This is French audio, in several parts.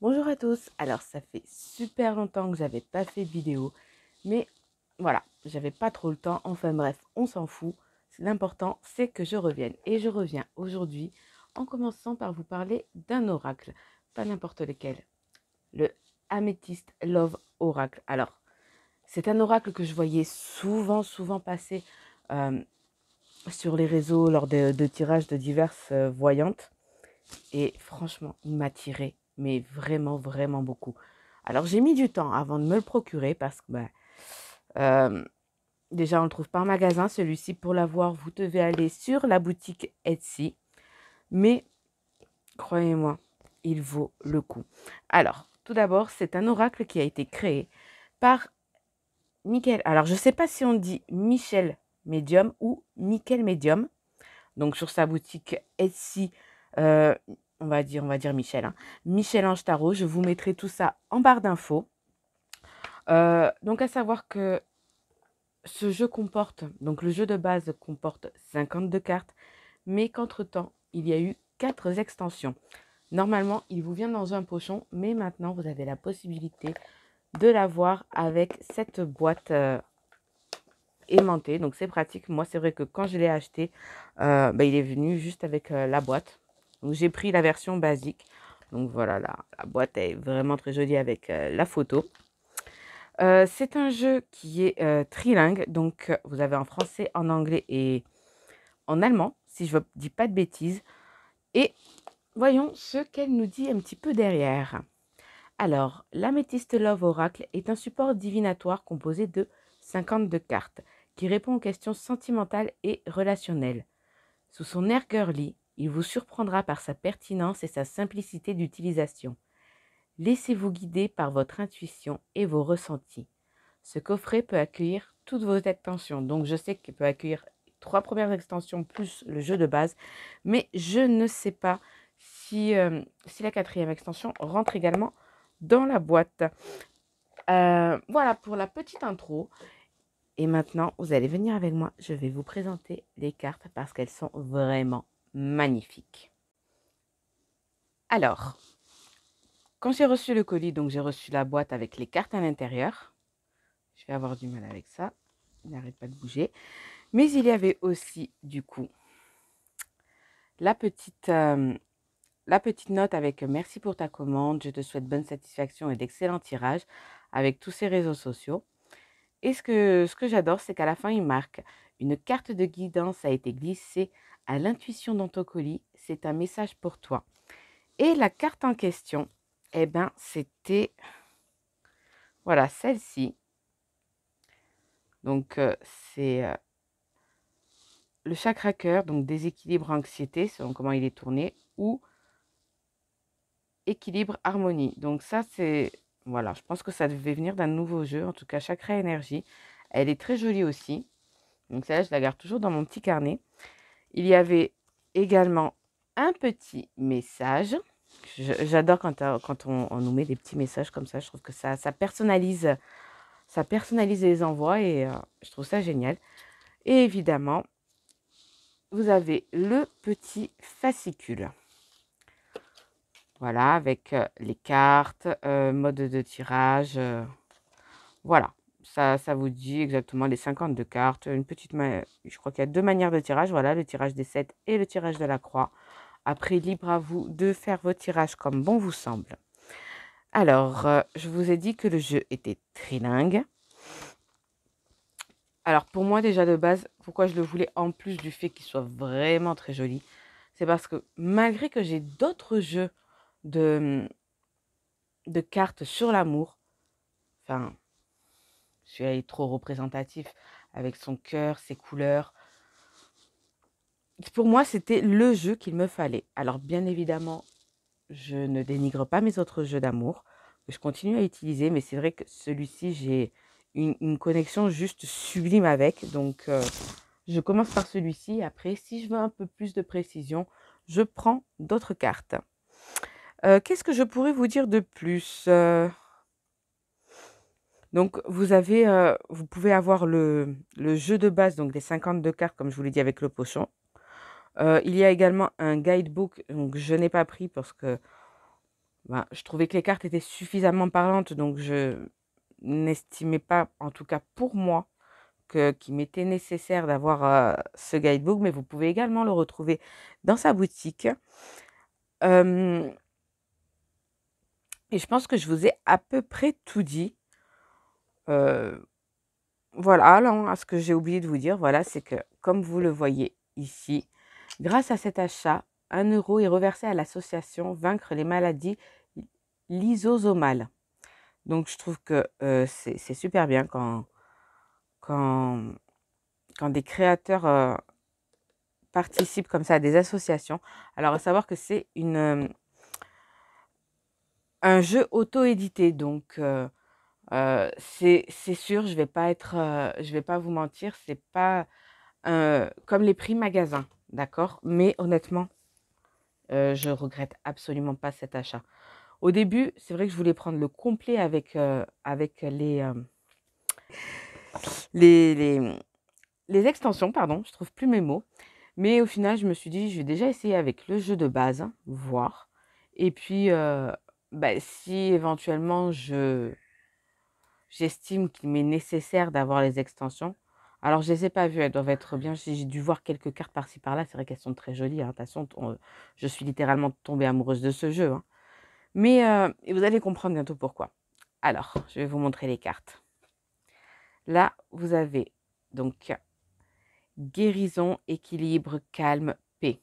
Bonjour à tous, alors ça fait super longtemps que j'avais pas fait de vidéo, mais voilà, j'avais pas trop le temps, enfin bref, on s'en fout, l'important c'est que je revienne. Et je reviens aujourd'hui en commençant par vous parler d'un oracle, pas n'importe lequel, le Amethyst Love Oracle. Alors, c'est un oracle que je voyais souvent, souvent passer euh, sur les réseaux lors de, tirages de diverses euh, voyantes. Et franchement, il m'a tiré mais vraiment, vraiment beaucoup. Alors j'ai mis du temps avant de me le procurer parce que ben, déjà on ne le trouve pas en magasin celui-ci. Pour l'avoir, vous devez aller sur la boutique Etsy. Mais croyez-moi, il vaut le coup. Alors, tout d'abord, c'est un oracle qui a été créé par Michael. Alors, je ne sais pas si on dit Michel Medium ou Michael Medium. Donc, sur sa boutique Etsy, euh, on va dire, on va dire Michel, hein. Michel Ange Tarot. Je vous mettrai tout ça en barre d'infos. Euh, donc à savoir que ce jeu comporte, donc le jeu de base comporte 52 cartes, mais qu'entre-temps, il y a eu 4 extensions. Normalement, il vous vient dans un pochon, mais maintenant, vous avez la possibilité de l'avoir avec cette boîte euh, aimantée. Donc c'est pratique. Moi, c'est vrai que quand je l'ai acheté, euh, bah, il est venu juste avec la boîte j'ai pris la version basique. Donc voilà, la, boîte est vraiment très jolie avec euh, la photo. Euh, c'est un jeu qui est euh, trilingue, donc vous avez en français, en anglais et en allemand, si je ne dis pas de bêtises. Et voyons ce qu'elle nous dit un petit peu derrière. Alors, l'améthyste Love Oracle est un support divinatoire composé de 52 cartes qui répond aux questions sentimentales et relationnelles. Sous son air girly, il vous surprendra par sa pertinence et sa simplicité d'utilisation. Laissez-vous guider par votre intuition et vos ressentis. Ce coffret peut accueillir toutes vos extensions. Donc je sais qu'il peut accueillir trois premières extensions plus le jeu de base, mais je ne sais pas si, euh, si la quatrième extension rentre également dans la boîte. Euh, voilà pour la petite intro. Et maintenant, vous allez venir avec moi. Je vais vous présenter les cartes parce qu'elles sont vraiment magnifique. Alors, quand j'ai reçu le colis, donc j'ai reçu la boîte avec les cartes à l'intérieur. Je vais avoir du mal avec ça. Il n'arrête pas de bouger. Mais il y avait aussi, du coup, la petite, euh, la petite note avec merci pour ta commande. Je te souhaite bonne satisfaction et d'excellents tirages avec tous ces réseaux sociaux. Et ce que, ce que j'adore, c'est qu'à la fin, il marque une carte de guidance a été glissée à l'intuition dans colis. C'est un message pour toi. Et la carte en question, eh ben, c'était voilà celle-ci. Donc euh, c'est euh, le chakra cœur, donc déséquilibre anxiété selon comment il est tourné, ou équilibre harmonie. Donc ça c'est voilà, je pense que ça devait venir d'un nouveau jeu, en tout cas chakra énergie. Elle est très jolie aussi. Donc ça, je la garde toujours dans mon petit carnet. Il y avait également un petit message. J'adore quand, euh, on, nous met des petits messages comme ça. Je trouve que ça, ça personnalise ça les envois et euh, je trouve ça génial. Et évidemment, vous avez le petit fascicule. Voilà, avec euh, les cartes, mode de tirage. voilà ça, ça vous dit exactement les 52 cartes. Une petite je crois qu'il y a deux manières de tirage. Voilà, le tirage des 7 et le tirage de la croix. Après, libre à vous de faire vos tirages comme bon vous semble. Alors, euh, je vous ai dit que le jeu était trilingue. Alors, pour moi, déjà de base, pourquoi je le voulais, en plus du fait qu'il soit vraiment très joli, c'est parce que malgré que j'ai d'autres jeux de, de cartes sur l'amour, enfin, celui est trop représentatif avec son cœur, ses couleurs. Pour moi, c'était le jeu qu'il me fallait. Alors, bien évidemment, je ne dénigre pas mes autres jeux d'amour que je continue à utiliser, mais c'est vrai que celui-ci, j'ai une, connexion juste sublime avec. Donc, euh, je commence par celui-ci. Après, si je veux un peu plus de précision, je prends d'autres cartes. Euh, qu'est-ce que je pourrais vous dire de plus euh? Donc, vous avez, euh, vous pouvez avoir le, jeu de base, donc des 52 cartes, comme je vous l'ai dit, avec le pochon. Euh, il y a également un guidebook, donc je n'ai pas pris parce que ben, je trouvais que les cartes étaient suffisamment parlantes, donc je n'estimais pas, en tout cas pour moi, qu'il m'était nécessaire d'avoir euh, ce guidebook, mais vous pouvez également le retrouver dans sa boutique. et je pense que je vous ai à peu près tout dit voilà, alors, hein, ce que j'ai oublié de vous dire, voilà, c'est que comme vous le voyez ici, grâce à cet achat, un euro est reversé à l'association Vaincre les maladies lysosomales. Donc je trouve que c'est super bien quand, quand, quand des créateurs participent comme ça à des associations. Alors à savoir que c'est un jeu auto-édité, donc c'est sûr, je vais pas être, je vais pas vous mentir, c'est pas comme les prix magasins, d'accord Mais honnêtement, je regrette absolument pas cet achat. Au début, c'est vrai que je voulais prendre le complet avec, avec les, les, mmh, les, extensions, pardon, je trouve plus mes mots. Mais au final, je me suis dit, je vais déjà essayer avec le jeu de base, hein, voir. Et puis, bah, si éventuellement je, J'estime qu'il m'est nécessaire d'avoir les extensions. Alors, je ne les ai pas vues, elles doivent être bien. J'ai dû voir quelques cartes par-ci par-là. C'est vrai qu'elles sont très jolies. Hein. De toute façon, je suis littéralement tombée amoureuse de ce jeu. Hein. Mais euh, vous allez comprendre bientôt pourquoi. Alors, je vais vous montrer les cartes. Là, vous avez donc guérison, équilibre, calme, paix.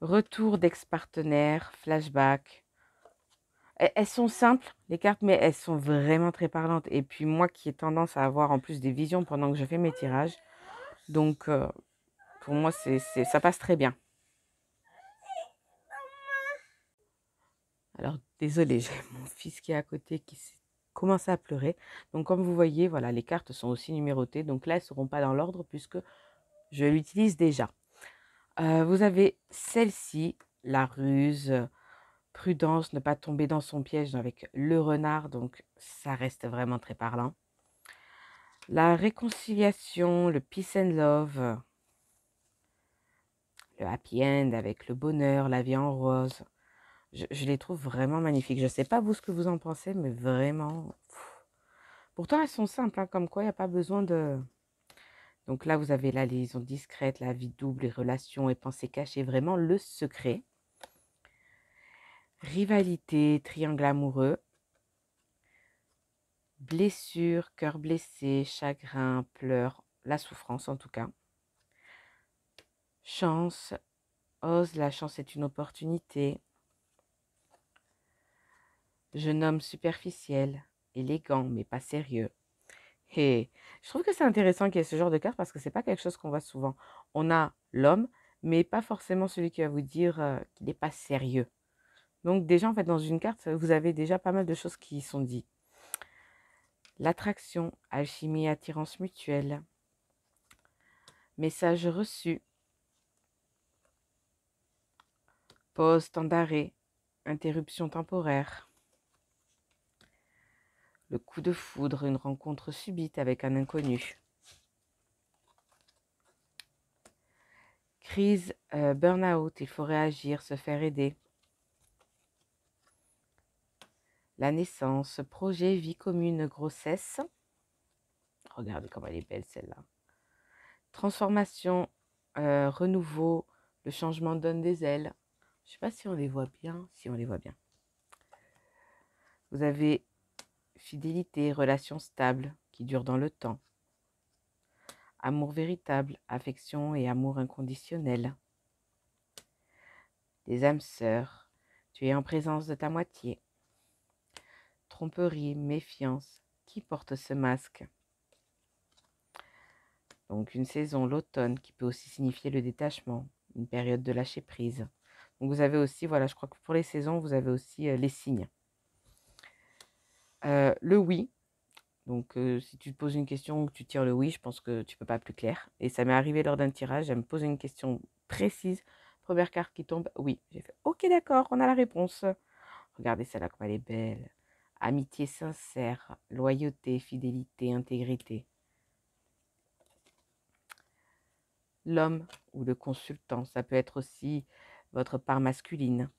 Retour d'ex-partenaire, flashback, elles sont simples, les cartes, mais elles sont vraiment très parlantes. Et puis moi qui ai tendance à avoir en plus des visions pendant que je fais mes tirages. Donc euh, pour moi, c'est, ça passe très bien. Alors désolé, j'ai mon fils qui est à côté qui commence à pleurer. Donc comme vous voyez, voilà, les cartes sont aussi numérotées. Donc là, elles ne seront pas dans l'ordre puisque je l'utilise déjà. Euh, vous avez celle-ci, la ruse, prudence, ne pas tomber dans son piège avec le renard, donc ça reste vraiment très parlant. La réconciliation, le peace and love, le happy end avec le bonheur, la vie en rose. Je, les trouve vraiment magnifiques. Je ne sais pas vous ce que vous en pensez, mais vraiment. Pourtant, elles sont simples, hein, comme quoi il n'y a pas besoin de... Donc là, vous avez la liaison discrète, la vie double, les relations et pensées cachées, vraiment le secret rivalité, triangle amoureux, blessure, cœur blessé, chagrin, pleurs, la souffrance en tout cas. Chance, ose, la chance est une opportunité. Jeune homme superficiel, élégant mais pas sérieux. je trouve que c'est intéressant qu'il y ait ce genre de carte parce que ce n'est pas quelque chose qu'on voit souvent. On a l'homme, mais pas forcément celui qui va vous dire euh, qu'il n'est pas sérieux. Donc déjà, en fait, dans une carte, vous avez déjà pas mal de choses qui y sont dites. L'attraction, alchimie, attirance mutuelle, message reçu, pause, temps d'arrêt, interruption temporaire, le coup de foudre, une rencontre subite avec un inconnu, crise, euh, burn-out, il faut réagir, se faire aider. la naissance, projet, vie commune, grossesse. Regardez comme elle est belle celle-là. Transformation, euh, renouveau, le changement donne des ailes. Je ne sais pas si on les voit bien, si on les voit bien. Vous avez fidélité, relation stable qui dure dans le temps. Amour véritable, affection et amour inconditionnel. Des âmes sœurs, tu es en présence de ta moitié tromperie, méfiance. Qui porte ce masque Donc une saison, l'automne, qui peut aussi signifier le détachement, une période de lâcher prise. Donc vous avez aussi, voilà, je crois que pour les saisons, vous avez aussi euh, les signes. Euh, le oui. Donc euh, si tu te poses une question ou que tu tires le oui, je pense que tu ne peux pas plus clair. Et ça m'est arrivé lors d'un tirage, elle me pose une question précise. Première carte qui tombe, oui. J'ai fait OK d'accord, on a la réponse. Regardez celle-là comme elle est belle amitié sincère, loyauté, fidélité, intégrité. L'homme ou le consultant, ça peut être aussi votre part masculine.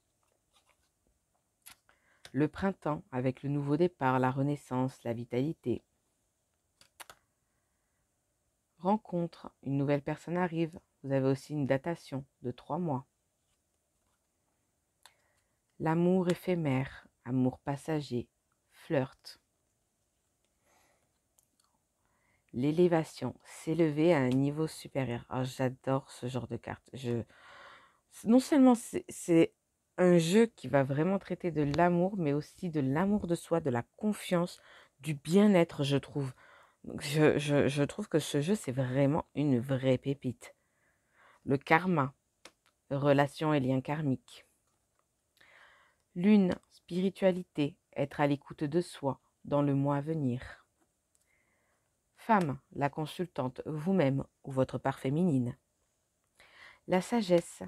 Le printemps avec le nouveau départ, la renaissance, la vitalité. Rencontre, une nouvelle personne arrive. Vous avez aussi une datation de trois mois. L'amour éphémère, amour passager, L'élévation, s'élever à un niveau supérieur. Ah, j'adore ce genre de carte. Je... Non seulement c'est un jeu qui va vraiment traiter de l'amour, mais aussi de l'amour de soi, de la confiance, du bien-être, je trouve. je, je, trouve que ce jeu, c'est vraiment une vraie pépite. Le karma, relations et liens karmiques. Lune, spiritualité, être à l'écoute de soi dans le mois à venir. Femme, la consultante, vous-même ou votre part féminine. La sagesse,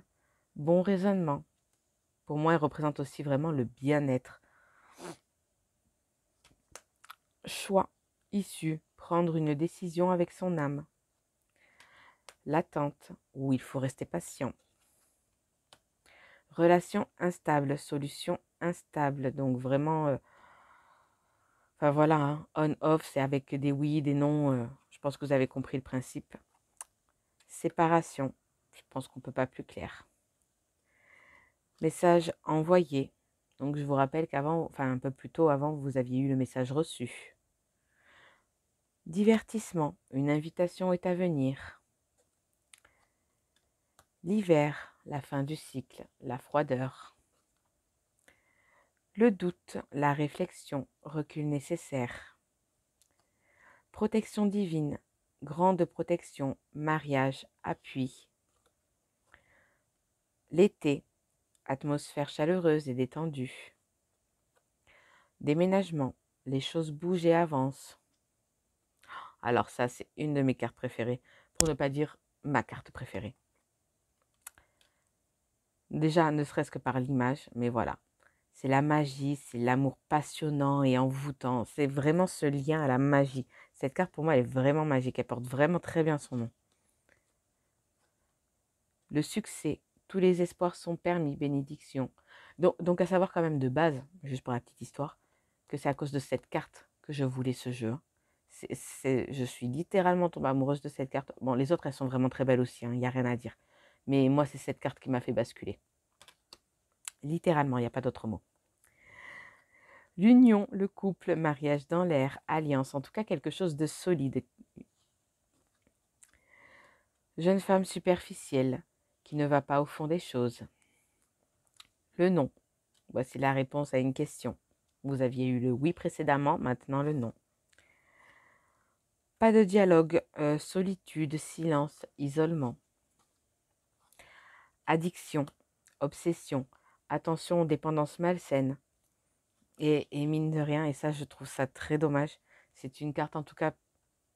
bon raisonnement. Pour moi, elle représente aussi vraiment le bien-être. Choix, issue, prendre une décision avec son âme. L'attente, où il faut rester patient. Relation instable, solution instable. Donc vraiment, euh, enfin voilà, hein, on-off, c'est avec des oui, des non. Euh, je pense que vous avez compris le principe. Séparation, je pense qu'on ne peut pas plus clair. Message envoyé. Donc je vous rappelle qu'avant, enfin un peu plus tôt avant, vous aviez eu le message reçu. Divertissement, une invitation est à venir. L'hiver, la fin du cycle, la froideur le doute, la réflexion, recul nécessaire. Protection divine, grande protection, mariage, appui. L'été, atmosphère chaleureuse et détendue. Déménagement, les choses bougent et avancent. Alors ça, c'est une de mes cartes préférées, pour ne pas dire ma carte préférée. Déjà, ne serait-ce que par l'image, mais voilà. C'est la magie, c'est l'amour passionnant et envoûtant. C'est vraiment ce lien à la magie. Cette carte, pour moi, elle est vraiment magique. Elle porte vraiment très bien son nom. Le succès. Tous les espoirs sont permis, bénédiction. Donc, à savoir quand même de base, juste pour la petite histoire, que c'est à cause de cette carte que je voulais ce jeu. je suis littéralement tombée amoureuse de cette carte. Bon, les autres, elles sont vraiment très belles aussi, il hein, n'y a rien à dire. Mais moi, c'est cette carte qui m'a fait basculer littéralement, il n'y a pas d'autre mot. L'union, le couple, mariage dans l'air, alliance, en tout cas quelque chose de solide. Jeune femme superficielle qui ne va pas au fond des choses. Le non. Voici la réponse à une question. Vous aviez eu le oui précédemment, maintenant le non. Pas de dialogue, euh, solitude, silence, isolement. Addiction, obsession, attention aux dépendances Et, et, mine de rien, et ça je trouve ça très dommage, c'est une carte en tout cas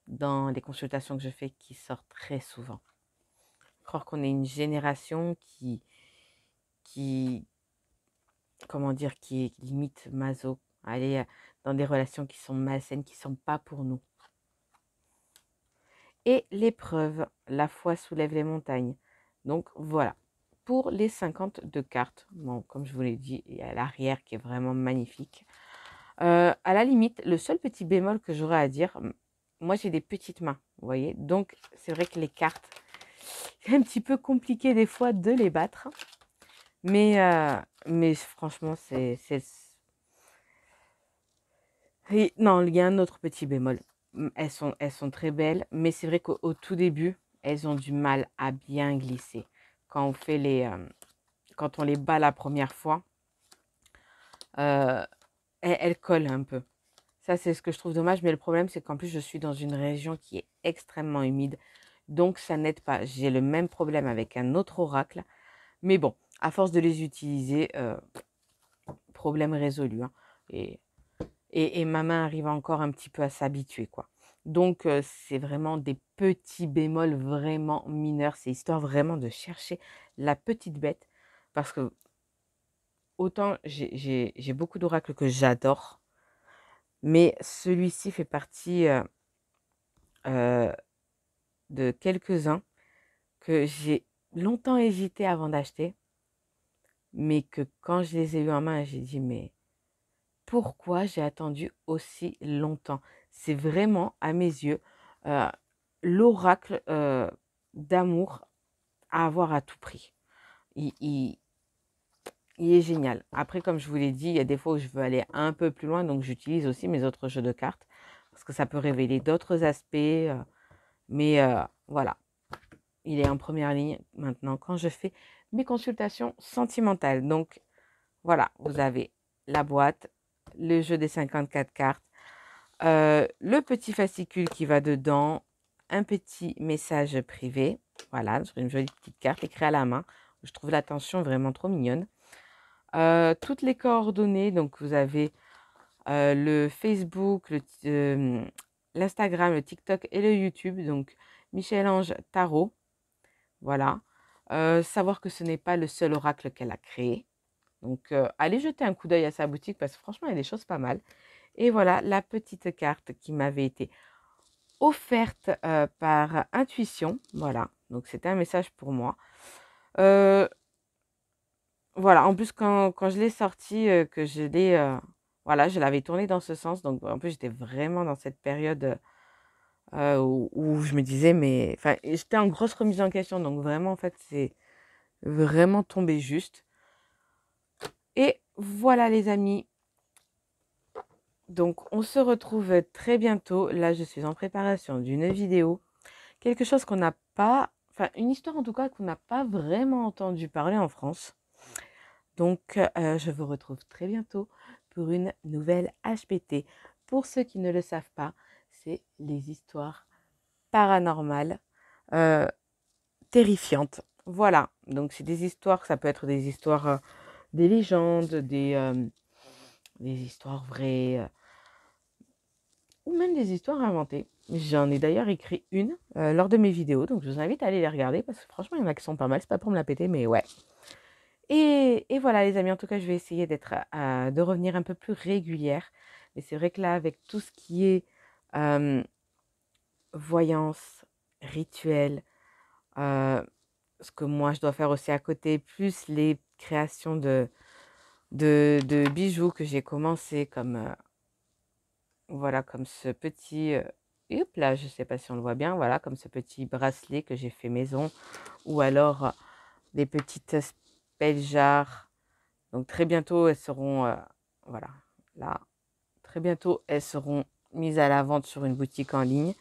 dans les consultations que je fais qui sort très souvent. Croire qu'on est une génération qui, qui, comment dire, qui est limite maso, aller euh, dans des relations qui sont malsaines, qui ne sont pas pour nous. Et l'épreuve, la foi soulève les montagnes. Donc voilà, pour les 52 cartes. Bon, comme je vous l'ai dit, il y a l'arrière qui est vraiment magnifique. Euh, à la limite, le seul petit bémol que j'aurais à dire, moi j'ai des petites mains, vous voyez. Donc c'est vrai que les cartes, c'est un petit peu compliqué des fois de les battre. Mais, euh, mais franchement, c'est... Non, il y a un autre petit bémol. Elles sont, elles sont très belles, mais c'est vrai qu'au tout début, elles ont du mal à bien glisser quand on fait les, euh, quand on les bat la première fois, euh, elles, collent un peu. Ça, c'est ce que je trouve dommage. Mais le problème, c'est qu'en plus, je suis dans une région qui est extrêmement humide. Donc, ça n'aide pas. J'ai le même problème avec un autre oracle. Mais bon, à force de les utiliser, euh, problème résolu. Hein. Et, et, et ma main arrive encore un petit peu à s'habituer, quoi. Donc, c'est vraiment des petits bémols vraiment mineurs. C'est histoire vraiment de chercher la petite bête. Parce que, autant j'ai beaucoup d'oracles que j'adore, mais celui-ci fait partie de quelques-uns que j'ai longtemps hésité avant d'acheter, mais que quand je les ai eu en main, j'ai dit, mais pourquoi j'ai attendu aussi longtemps c'est vraiment, à mes yeux, euh, l'oracle euh, d'amour à avoir à tout prix. Il, est génial. Après, comme je vous l'ai dit, il y a des fois où je veux aller un peu plus loin, donc j'utilise aussi mes autres jeux de cartes, parce que ça peut révéler d'autres aspects. Euh, mais voilà, il est en première ligne maintenant quand je fais mes consultations sentimentales. Donc voilà, vous avez la boîte, le jeu des 54 cartes, le petit fascicule qui va dedans, un petit message privé. Voilà, sur une jolie petite carte écrite à la main. Je trouve l'attention vraiment trop mignonne. toutes les coordonnées, donc vous avez le Facebook, l'Instagram, le, le, TikTok et le YouTube. Donc Michel-Ange Tarot. Voilà. savoir que ce n'est pas le seul oracle qu'elle a créé. Donc allez jeter un coup d'œil à sa boutique parce que franchement, il y a des choses pas mal. Et voilà la petite carte qui m'avait été offerte par intuition. Voilà, donc c'était un message pour moi. voilà, en plus quand, je l'ai sortie, que je l'ai... voilà, je l'avais tournée dans ce sens. Donc en plus j'étais vraiment dans cette période où, où, je me disais, mais... Enfin, j'étais en grosse remise en question. Donc vraiment, en fait, c'est vraiment tombé juste. Et voilà les amis, donc, on se retrouve très bientôt. Là, je suis en préparation d'une vidéo. Quelque chose qu'on n'a pas, enfin, une histoire en tout cas qu'on n'a pas vraiment entendu parler en France. Donc, euh, je vous retrouve très bientôt pour une nouvelle HPT. Pour ceux qui ne le savent pas, c'est les histoires paranormales euh, terrifiantes. Voilà. Donc, c'est des histoires, ça peut être des histoires, euh, des légendes, des des histoires vraies, ou même des histoires inventées. J'en ai d'ailleurs écrit une euh, lors de mes vidéos, donc je vous invite à aller les regarder parce que franchement, il y en a qui sont pas mal. C'est pas pour me la péter, mais ouais. Et, voilà, les amis, en tout cas, je vais essayer d'être, euh, de revenir un peu plus régulière. Mais c'est vrai que là, avec tout ce qui est euh, voyance, rituel, ce que moi je dois faire aussi à côté, plus les créations de, de, de bijoux que j'ai commencé comme voilà, comme ce petit... là, je sais pas si on le voit bien. Voilà, comme ce petit bracelet que j'ai fait maison. Ou alors des petites spell Donc très bientôt, elles seront... voilà, là. Très bientôt, elles seront mises à la vente sur une boutique en ligne.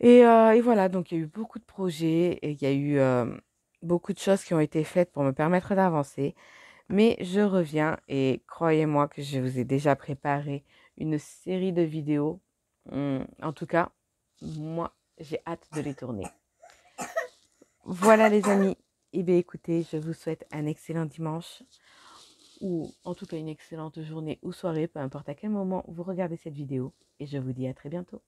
Et, voilà, donc il y a eu beaucoup de projets et il y a eu beaucoup de choses qui ont été faites pour me permettre d'avancer. Mais je reviens et croyez-moi que je vous ai déjà préparé une série de vidéos. Hmm, en tout cas, moi, j'ai hâte de les tourner. Voilà les amis. et eh bien écoutez, je vous souhaite un excellent dimanche ou en tout cas une excellente journée ou soirée, peu importe à quel moment vous regardez cette vidéo. Et je vous dis à très bientôt.